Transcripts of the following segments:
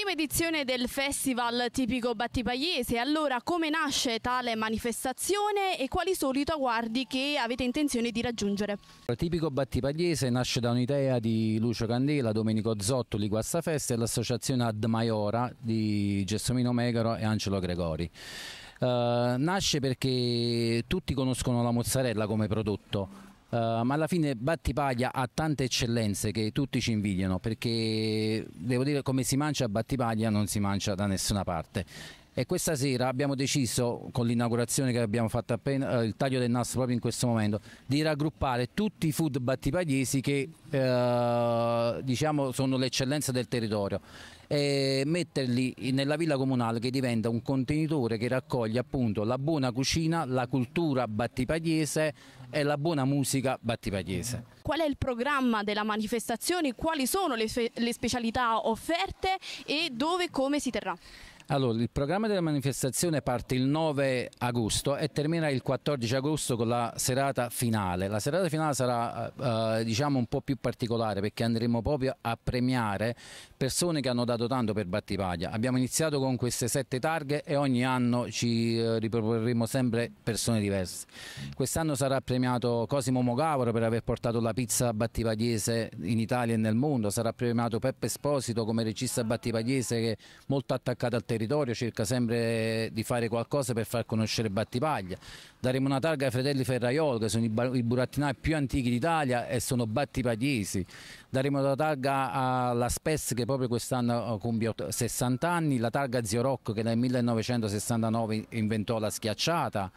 prima edizione del festival tipico battipagliese, allora come nasce tale manifestazione e quali sono i traguardi che avete intenzione di raggiungere? Il tipico battipagliese nasce da un'idea di Lucio Candela, Domenico Zottoli, Guastafesta e l'associazione Ad Maiora di Gessomino Megaro e Angelo Gregori. Uh, nasce perché tutti conoscono la mozzarella come prodotto, eh, ma alla fine Battipaglia ha tante eccellenze che tutti ci invidiano perché devo dire come si mangia a Battipaglia non si mangia da nessuna parte e questa sera abbiamo deciso, con l'inaugurazione che abbiamo fatto appena, eh, il taglio del nastro proprio in questo momento, di raggruppare tutti i food battipagliesi che eh, diciamo sono l'eccellenza del territorio e metterli nella villa comunale che diventa un contenitore che raccoglie appunto la buona cucina, la cultura battipagliese e la buona musica battipagliese. Qual è il programma della manifestazione? Quali sono le, le specialità offerte e dove e come si terrà? Allora, il programma della manifestazione parte il 9 agosto e termina il 14 agosto con la serata finale. La serata finale sarà eh, diciamo un po' più particolare perché andremo proprio a premiare persone che hanno dato tanto per Battipaglia. Abbiamo iniziato con queste sette targhe e ogni anno ci eh, riproporremo sempre persone diverse. Quest'anno sarà premiato Cosimo Mogavoro per aver portato la pizza battipagliese in Italia e nel mondo, sarà premiato Peppe Esposito come regista battipagliese che è molto attaccato al territorio territorio cerca sempre di fare qualcosa per far conoscere Battipaglia. Daremo una targa ai fratelli Ferraiolo, che sono i, burattinai più antichi d'Italia e sono battipagliesi. Daremo la targa alla Spess, che proprio quest'anno oh, compie 60 anni, la targa Zio Rocco che nel 1969 inventò la schiacciata.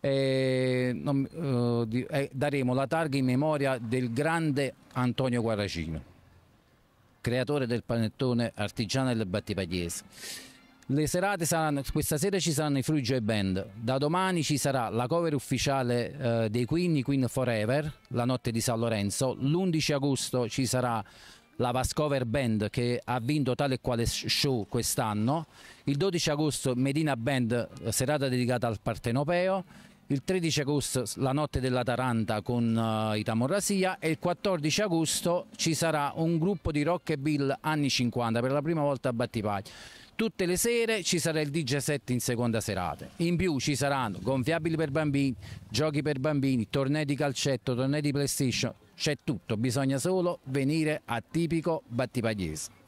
E, non, eh, eh, daremo la targa in memoria del grande Antonio Guaracino, creatore del panettone artigiano del Battipagliese le serate saranno, questa sera ci saranno i Frugio Joy Band, da domani ci sarà la cover ufficiale eh, dei Queen, Queen Forever, la notte di San Lorenzo, l'11 agosto ci sarà la Vascover Band che ha vinto tale e quale show quest'anno, il 12 agosto Medina Band, serata dedicata al Partenopeo, il 13 agosto la notte della Taranta con uh, eh, Itamo e il 14 agosto ci sarà un gruppo di rock e bill anni 50 per la prima volta a Battipaglia. Tutte le sere ci sarà il DJ set in seconda serata. In più ci saranno gonfiabili per bambini, giochi per bambini, tornei di calcetto, tornei di PlayStation. C'è tutto, bisogna solo venire a tipico battipagliese.